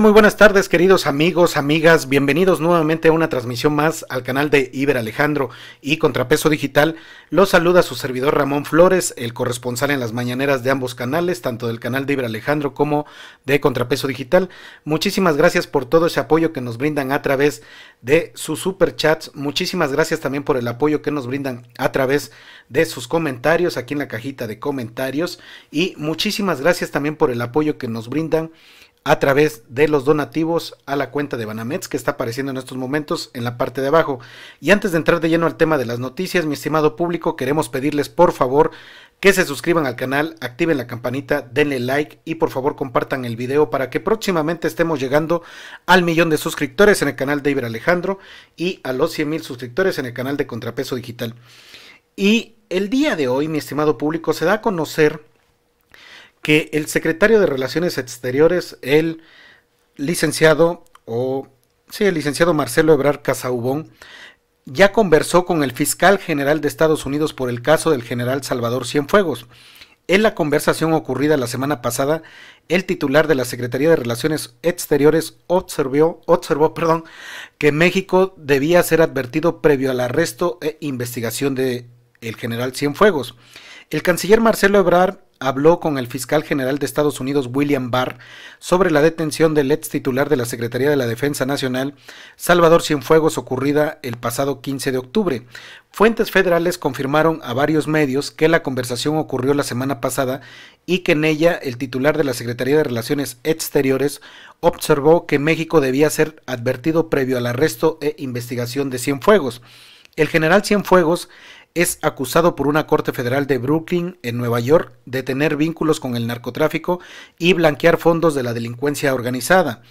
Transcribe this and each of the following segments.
Muy buenas tardes, queridos amigos, amigas. Bienvenidos nuevamente a una transmisión más al canal de Iber Alejandro y Contrapeso Digital. Los saluda su servidor Ramón Flores, el corresponsal en las mañaneras de ambos canales, tanto del canal de Iber Alejandro como de Contrapeso Digital. Muchísimas gracias por todo ese apoyo que nos brindan a través de sus superchats. Muchísimas gracias también por el apoyo que nos brindan a través de sus comentarios aquí en la cajita de comentarios. Y muchísimas gracias también por el apoyo que nos brindan a través de los donativos a la cuenta de Banamets que está apareciendo en estos momentos en la parte de abajo. Y antes de entrar de lleno al tema de las noticias, mi estimado público, queremos pedirles por favor que se suscriban al canal, activen la campanita, denle like y por favor compartan el video para que próximamente estemos llegando al millón de suscriptores en el canal de Iber Alejandro y a los 100 mil suscriptores en el canal de Contrapeso Digital. Y el día de hoy, mi estimado público, se da a conocer que el secretario de Relaciones Exteriores, el licenciado, o sí, el licenciado Marcelo Ebrar Casaubón, ya conversó con el fiscal general de Estados Unidos por el caso del general Salvador Cienfuegos. En la conversación ocurrida la semana pasada, el titular de la Secretaría de Relaciones Exteriores observó, observó perdón, que México debía ser advertido previo al arresto e investigación del el general Cienfuegos. El canciller Marcelo Ebrard habló con el fiscal general de Estados Unidos William Barr sobre la detención del ex titular de la Secretaría de la Defensa Nacional, Salvador Cienfuegos, ocurrida el pasado 15 de octubre. Fuentes federales confirmaron a varios medios que la conversación ocurrió la semana pasada y que en ella el titular de la Secretaría de Relaciones Exteriores observó que México debía ser advertido previo al arresto e investigación de Cienfuegos. El general Cienfuegos es acusado por una corte federal de Brooklyn, en Nueva York, de tener vínculos con el narcotráfico y blanquear fondos de la delincuencia organizada,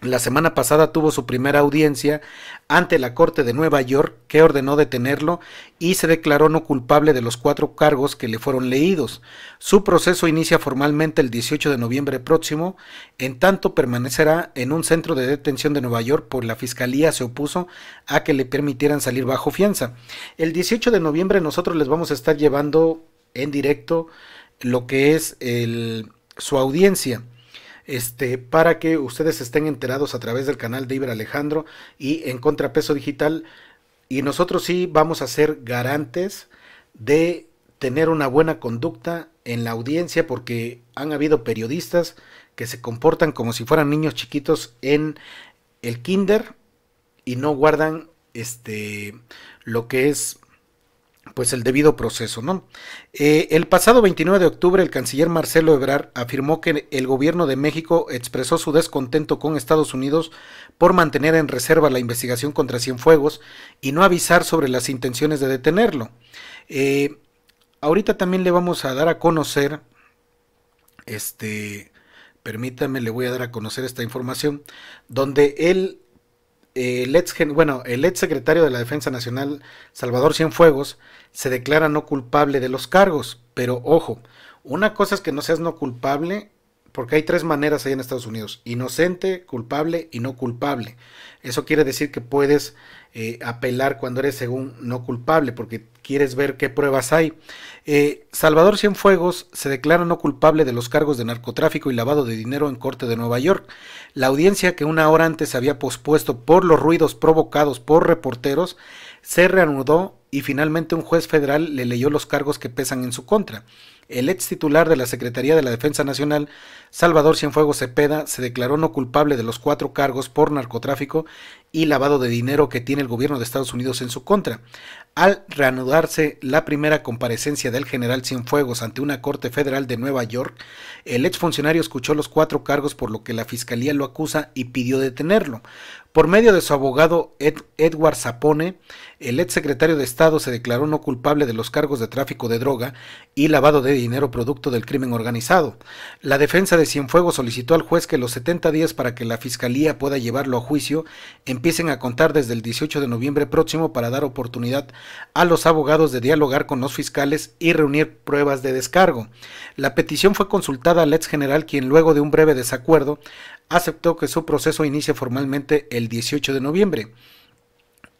la semana pasada tuvo su primera audiencia ante la Corte de Nueva York, que ordenó detenerlo y se declaró no culpable de los cuatro cargos que le fueron leídos. Su proceso inicia formalmente el 18 de noviembre próximo, en tanto permanecerá en un centro de detención de Nueva York, por la Fiscalía se opuso a que le permitieran salir bajo fianza. El 18 de noviembre nosotros les vamos a estar llevando en directo lo que es su audiencia este, para que ustedes estén enterados a través del canal de Iber Alejandro y en Contrapeso Digital. Y nosotros sí vamos a ser garantes de tener una buena conducta en la audiencia porque han habido periodistas que se comportan como si fueran niños chiquitos en el kinder y no guardan este lo que es pues el debido proceso, ¿no? Eh, el pasado 29 de octubre el canciller Marcelo Ebrard afirmó que el gobierno de México expresó su descontento con Estados Unidos por mantener en reserva la investigación contra Cienfuegos y no avisar sobre las intenciones de detenerlo. Eh, ahorita también le vamos a dar a conocer, este, permítame, le voy a dar a conocer esta información, donde él el ex, bueno, el ex secretario de la Defensa Nacional, Salvador Cienfuegos, se declara no culpable de los cargos, pero ojo, una cosa es que no seas no culpable porque hay tres maneras ahí en Estados Unidos. Inocente, culpable y no culpable. Eso quiere decir que puedes eh, apelar cuando eres según no culpable, porque quieres ver qué pruebas hay. Eh, Salvador Cienfuegos se declara no culpable de los cargos de narcotráfico y lavado de dinero en Corte de Nueva York. La audiencia que una hora antes había pospuesto por los ruidos provocados por reporteros se reanudó y finalmente un juez federal le leyó los cargos que pesan en su contra. El ex titular de la Secretaría de la Defensa Nacional, Salvador Cienfuegos Cepeda, se declaró no culpable de los cuatro cargos por narcotráfico y lavado de dinero que tiene el gobierno de Estados Unidos en su contra. Al reanudarse la primera comparecencia del general Cienfuegos ante una corte federal de Nueva York, el exfuncionario escuchó los cuatro cargos por lo que la fiscalía lo acusa y pidió detenerlo. Por medio de su abogado Edward Sapone, el exsecretario de Estado se declaró no culpable de los cargos de tráfico de droga y lavado de dinero producto del crimen organizado. La defensa de Cienfuegos solicitó al juez que los 70 días para que la fiscalía pueda llevarlo a juicio en empiecen a contar desde el 18 de noviembre próximo para dar oportunidad a los abogados de dialogar con los fiscales y reunir pruebas de descargo. La petición fue consultada al ex general quien luego de un breve desacuerdo aceptó que su proceso inicie formalmente el 18 de noviembre.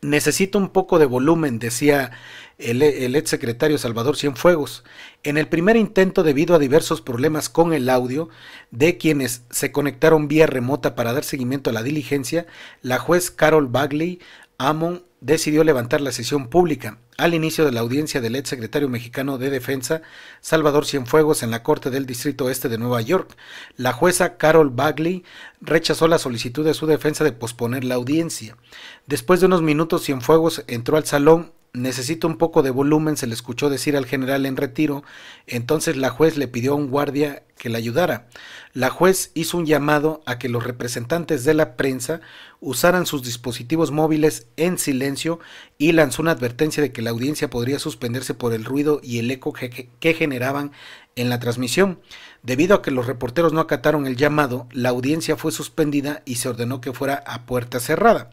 Necesito un poco de volumen, decía el, e, el ex secretario Salvador Cienfuegos. En el primer intento, debido a diversos problemas con el audio de quienes se conectaron vía remota para dar seguimiento a la diligencia, la juez Carol Bagley Amon decidió levantar la sesión pública al inicio de la audiencia del ex secretario mexicano de Defensa, Salvador Cienfuegos, en la Corte del Distrito Este de Nueva York. La jueza Carol Bagley rechazó la solicitud de su defensa de posponer la audiencia. Después de unos minutos, Cienfuegos entró al salón necesito un poco de volumen, se le escuchó decir al general en retiro, entonces la juez le pidió a un guardia que la ayudara. La juez hizo un llamado a que los representantes de la prensa usaran sus dispositivos móviles en silencio y lanzó una advertencia de que la audiencia podría suspenderse por el ruido y el eco que, generaban en la transmisión. Debido a que los reporteros no acataron el llamado, la audiencia fue suspendida y se ordenó que fuera a puerta cerrada.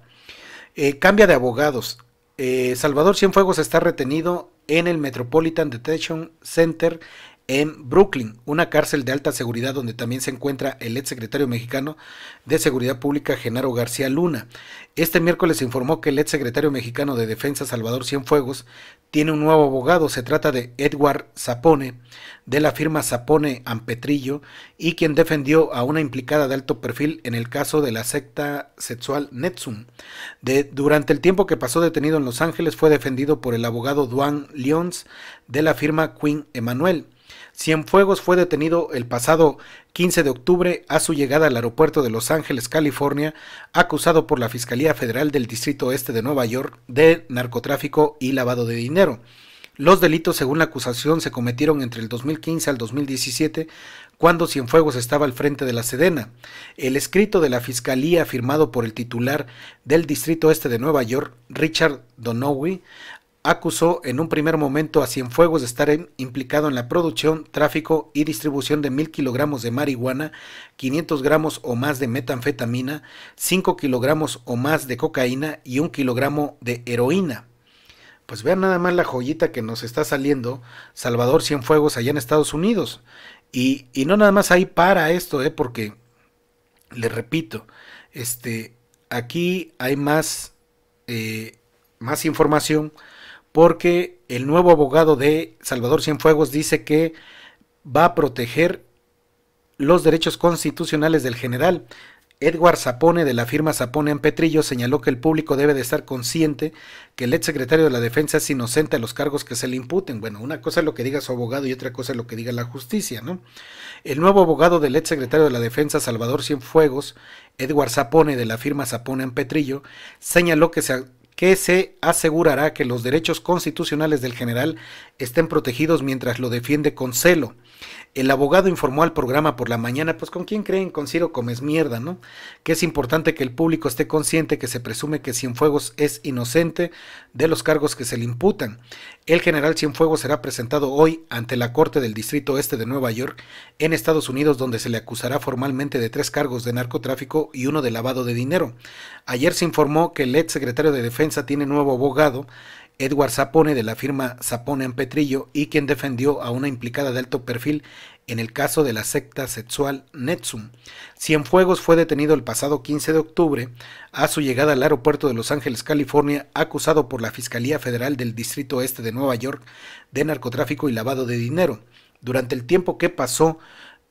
Eh, cambia de abogados. Eh, Salvador Cienfuegos está retenido en el Metropolitan Detention Center en Brooklyn, una cárcel de alta seguridad donde también se encuentra el ex secretario mexicano de Seguridad Pública Genaro García Luna. Este miércoles informó que el ex secretario mexicano de Defensa Salvador Cienfuegos tiene un nuevo abogado, se trata de Edward Zapone, de la firma Zapone Ampetrillo, y quien defendió a una implicada de alto perfil en el caso de la secta sexual Netsum. De, durante el tiempo que pasó detenido en Los Ángeles fue defendido por el abogado Duan Lyons de la firma Queen Emanuel. Cienfuegos fue detenido el pasado 15 de octubre a su llegada al aeropuerto de Los Ángeles, California, acusado por la Fiscalía Federal del Distrito Este de Nueva York de narcotráfico y lavado de dinero. Los delitos, según la acusación, se cometieron entre el 2015 al 2017, cuando Cienfuegos estaba al frente de la Sedena. El escrito de la Fiscalía, firmado por el titular del Distrito Este de Nueva York, Richard Donowy, acusó en un primer momento a Cienfuegos de estar implicado en la producción, tráfico y distribución de mil kilogramos de marihuana, 500 gramos o más de metanfetamina, 5 kilogramos o más de cocaína y un kilogramo de heroína. Pues vean nada más la joyita que nos está saliendo Salvador Cienfuegos allá en Estados Unidos. Y, no nada más ahí para esto, eh, porque, les repito, este, aquí hay más, eh, más información porque el nuevo abogado de Salvador Cienfuegos dice que va a proteger los derechos constitucionales del general. Edward Zapone de la firma Zapone en Petrillo señaló que el público debe de estar consciente que el ex secretario de la defensa es inocente a los cargos que se le imputen. Bueno, una cosa es lo que diga su abogado y otra cosa es lo que diga la justicia, ¿no? El nuevo abogado del ex secretario de la defensa, Salvador Cienfuegos, Edward Zapone de la firma Zapone en Petrillo, señaló que se que se asegurará que los derechos constitucionales del general estén protegidos mientras lo defiende con celo. El abogado informó al programa por la mañana, pues con quién creen, con Ciro Comes Mierda, ¿no? Que es importante que el público esté consciente que se presume que Cienfuegos es inocente de los cargos que se le imputan. El general Cienfuegos será presentado hoy ante la Corte del Distrito Este de Nueva York, en Estados Unidos, donde se le acusará formalmente de tres cargos de narcotráfico y uno de lavado de dinero. Ayer se informó que el ex secretario de Defensa tiene nuevo abogado Edward Sapone de la firma Zapone en Petrillo y quien defendió a una implicada de alto perfil en el caso de la secta sexual Netsum. Cienfuegos fue detenido el pasado 15 de octubre a su llegada al aeropuerto de Los Ángeles, California, acusado por la Fiscalía Federal del Distrito Este de Nueva York de narcotráfico y lavado de dinero. Durante el tiempo que pasó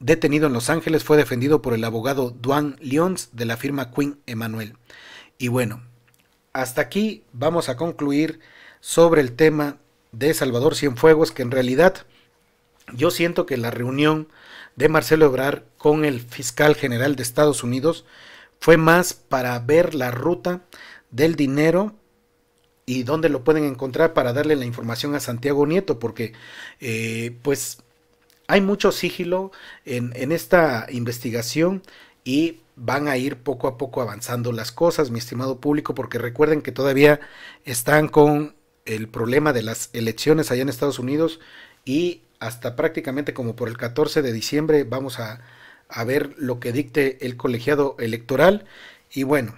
detenido en Los Ángeles fue defendido por el abogado Duan Lyons de la firma Queen Emanuel. Y bueno, hasta aquí vamos a concluir sobre el tema de Salvador Cienfuegos, que en realidad yo siento que la reunión de Marcelo Ebrar con el fiscal general de Estados Unidos fue más para ver la ruta del dinero y dónde lo pueden encontrar para darle la información a Santiago Nieto, porque eh, pues hay mucho sigilo en, en esta investigación y van a ir poco a poco avanzando las cosas, mi estimado público, porque recuerden que todavía están con el problema de las elecciones allá en Estados Unidos y hasta prácticamente como por el 14 de diciembre vamos a, ver lo que dicte el colegiado electoral. Y bueno,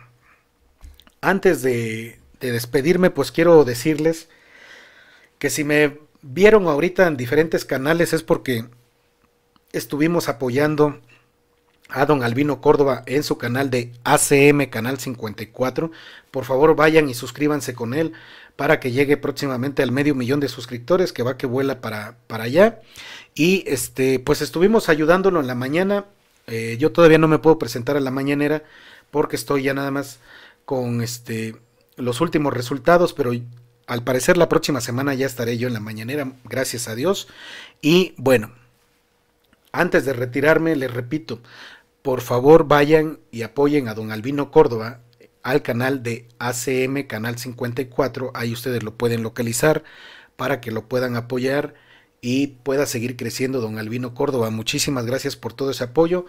antes de, de despedirme, pues quiero decirles que si me vieron ahorita en diferentes canales es porque estuvimos apoyando a don Albino Córdoba en su canal de ACM, Canal 54. Por favor, vayan y suscríbanse con él para que llegue próximamente al medio millón de suscriptores, que va que vuela para, para allá. Y este, pues estuvimos ayudándolo en la mañana. Eh, yo todavía no me puedo presentar a la mañanera porque estoy ya nada más con este, los últimos resultados, pero al parecer la próxima semana ya estaré yo en la mañanera, gracias a Dios. Y bueno, antes de retirarme, les repito, por favor vayan y apoyen a don Albino Córdoba al canal de ACM, canal 54. Ahí ustedes lo pueden localizar para que lo puedan apoyar y pueda seguir creciendo don Albino Córdoba. Muchísimas gracias por todo ese apoyo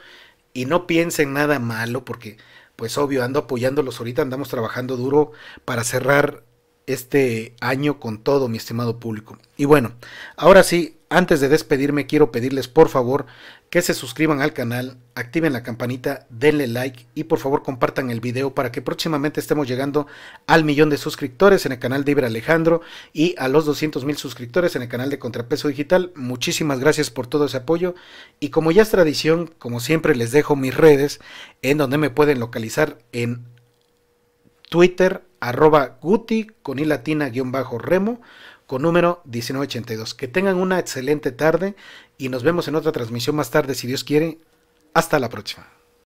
y no piensen nada malo porque pues obvio ando apoyándolos ahorita, andamos trabajando duro para cerrar este año con todo, mi estimado público. Y bueno, ahora sí, antes de despedirme quiero pedirles por favor que se suscriban al canal, activen la campanita, denle like y por favor compartan el video para que próximamente estemos llegando al millón de suscriptores en el canal de Ibra Alejandro y a los 200 mil suscriptores en el canal de Contrapeso Digital. Muchísimas gracias por todo ese apoyo y como ya es tradición, como siempre les dejo mis redes en donde me pueden localizar en Twitter arroba guti con i guión bajo remo número 1982. Que tengan una excelente tarde y nos vemos en otra transmisión más tarde, si Dios quiere. Hasta la próxima.